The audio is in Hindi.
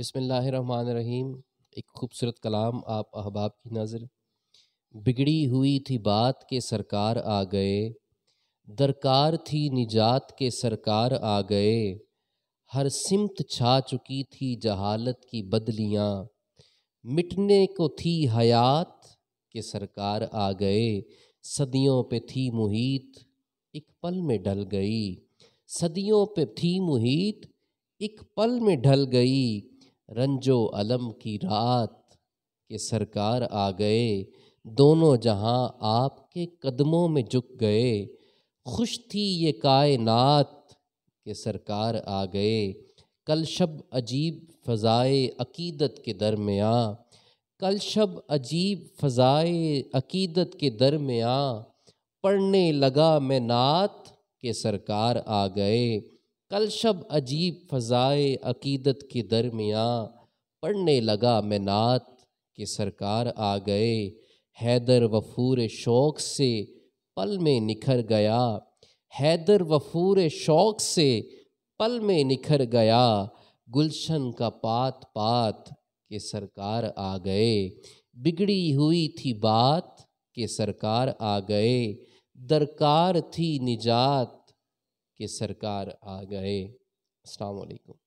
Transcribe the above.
बिसमीम एक खूबसूरत कलाम आप अहबाब की नज़र बिगड़ी हुई थी बात के सरकार आ गए दरकार थी निजात के सरकार आ गए हर सिमत छा चुकी थी जहालत की बदलियाँ मिटने को थी हयात के सरकार आ गए सदियों पे थी मुहित एक पल में ढल गई सदियों पे थी मुहित एक पल में ढल गई रंजो अलम की रात के सरकार आ गए दोनों जहां आपके कदमों में झुक गए खुश थी ये कायनात के सरकार आ गए कल शब अजीब फ़ज़ाए अकीदत के दरमिया कल शब अजीब फ़ज़ाए अकीदत के दरमिया पढ़ने लगा मैं नात के सरकार आ गए कल शब अजीब फ़ज़ाए अकीदत के दरमिया पढ़ने लगा मैं नात के सरकार आ गए हैदर वफूर शौक़ से पल में निखर गया हैदर वफूर शौक़ से पल में निखर गया गुलशन का पात पात के सरकार आ गए बिगड़ी हुई थी बात के सरकार आ गए दरकार थी निजात कि सरकार आ गए अलकुम